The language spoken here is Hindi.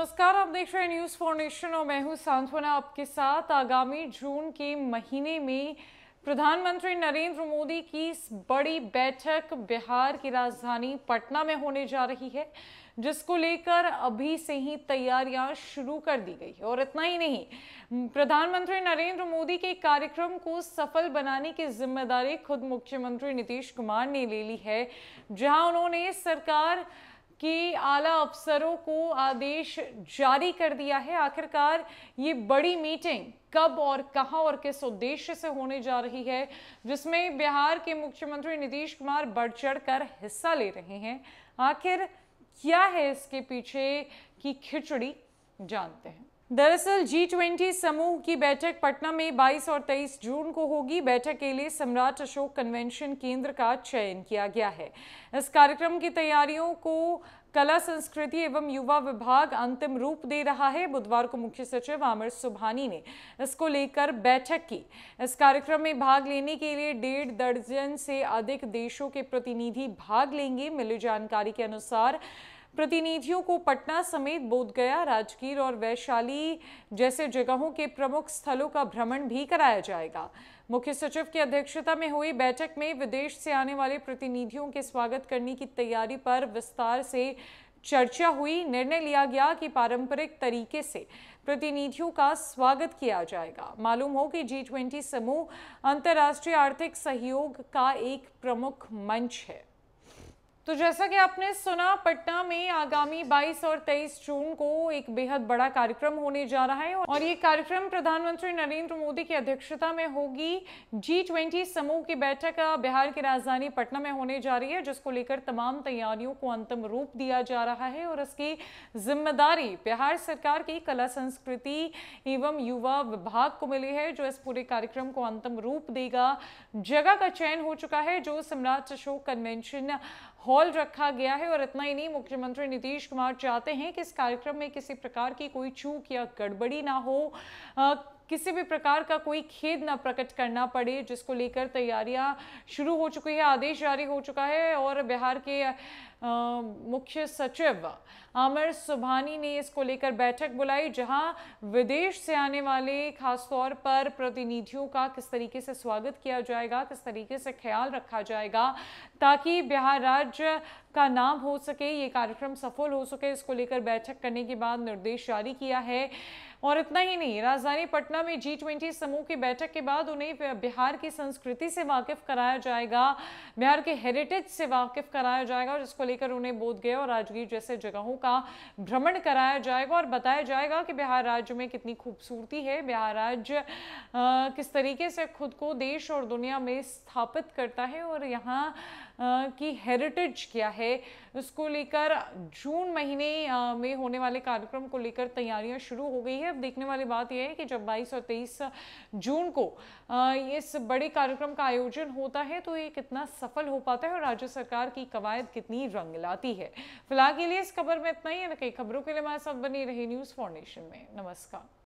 नमस्कार आप देख रहे हैं न्यूज़ फाउंडेशन और मैं हूँ सांत्वना आपके साथ आगामी जून के महीने में प्रधानमंत्री नरेंद्र मोदी की इस बड़ी बैठक बिहार की राजधानी पटना में होने जा रही है जिसको लेकर अभी से ही तैयारियां शुरू कर दी गई है और इतना ही नहीं प्रधानमंत्री नरेंद्र मोदी के कार्यक्रम को सफल बनाने की जिम्मेदारी खुद मुख्यमंत्री नीतीश कुमार ने ले ली है जहां उन्होंने सरकार कि आला अफसरों को आदेश जारी कर दिया है आखिरकार ये बड़ी मीटिंग कब और कहां और किस उद्देश्य से होने जा रही है जिसमें बिहार के मुख्यमंत्री नीतीश कुमार बढ़ चढ़ कर हिस्सा ले रहे हैं आखिर क्या है इसके पीछे की खिचड़ी जानते हैं दरअसल जी ट्वेंटी समूह की बैठक पटना में 22 और 23 जून को होगी बैठक के लिए सम्राट अशोक कन्वेंशन केंद्र का चयन किया गया है इस कार्यक्रम की तैयारियों को कला संस्कृति एवं युवा विभाग अंतिम रूप दे रहा है बुधवार को मुख्य सचिव आमिर सुबहानी ने इसको लेकर बैठक की इस कार्यक्रम में भाग लेने के लिए डेढ़ दर्जन से अधिक देशों के प्रतिनिधि भाग लेंगे मिली जानकारी के अनुसार प्रतिनिधियों को पटना समेत बोधगया राजगीर और वैशाली जैसे जगहों के प्रमुख स्थलों का भ्रमण भी कराया जाएगा मुख्य सचिव की अध्यक्षता में हुई बैठक में विदेश से आने वाले प्रतिनिधियों के स्वागत करने की तैयारी पर विस्तार से चर्चा हुई निर्णय लिया गया कि पारंपरिक तरीके से प्रतिनिधियों का स्वागत किया जाएगा मालूम हो कि जी ट्वेंटी समूह अंतर्राष्ट्रीय आर्थिक सहयोग का एक प्रमुख मंच है तो जैसा कि आपने सुना पटना में आगामी 22 और 23 जून को एक बेहद बड़ा कार्यक्रम होने जा रहा है और ये कार्यक्रम प्रधानमंत्री नरेंद्र मोदी की अध्यक्षता में होगी जी ट्वेंटी समूह की बैठक बिहार की राजधानी पटना में होने जा रही है जिसको लेकर तमाम तैयारियों को अंतिम रूप दिया जा रहा है और इसकी जिम्मेदारी बिहार सरकार की कला संस्कृति एवं युवा विभाग को मिली है जो इस पूरे कार्यक्रम को अंतिम रूप देगा जगह का चयन हो चुका है जो सम्राट अशोक कन्वेंशन हॉल रखा गया है और इतना ही नहीं मुख्यमंत्री नीतीश कुमार चाहते हैं कि इस कार्यक्रम में किसी प्रकार की कोई चूक या गड़बड़ी ना हो आ, किसी भी प्रकार का कोई खेद ना प्रकट करना पड़े जिसको लेकर तैयारियां शुरू हो चुकी है आदेश जारी हो चुका है और बिहार के मुख्य सचिव आमिर सुबहानी ने इसको लेकर बैठक बुलाई जहां विदेश से आने वाले खासतौर पर प्रतिनिधियों का किस तरीके से स्वागत किया जाएगा किस तरीके से ख्याल रखा जाएगा ताकि बिहार राज्य का नाम हो सके ये कार्यक्रम सफल हो सके इसको लेकर बैठक करने के बाद निर्देश जारी किया है और इतना ही नहीं राजधानी पटना में जी ट्वेंटी समूह की बैठक के बाद उन्हें बिहार की संस्कृति से वाकिफ कराया जाएगा बिहार के हेरिटेज से वाकिफ कराया जाएगा और इसको लेकर उन्हें बोधगया और राजगीर जैसे जगहों का भ्रमण कराया जाएगा और बताया जाएगा कि बिहार राज्य में कितनी खूबसूरती है बिहार राज्य किस तरीके से खुद को देश और दुनिया में स्थापित करता है और यहाँ की हेरिटेज क्या है उसको लेकर जून महीने में होने वाले कार्यक्रम को लेकर तैयारियां शुरू हो गई है अब देखने वाली बात यह है कि जब 22 और 23 जून को इस बड़े कार्यक्रम का आयोजन होता है तो ये कितना सफल हो पाता है और राज्य सरकार की कवायद कितनी लाती है फिलहाल के लिए इस खबर में इतना ही है ना कई खबरों के लिए हमारे साथ बनी रही न्यूज़ फाउंडेशन में नमस्कार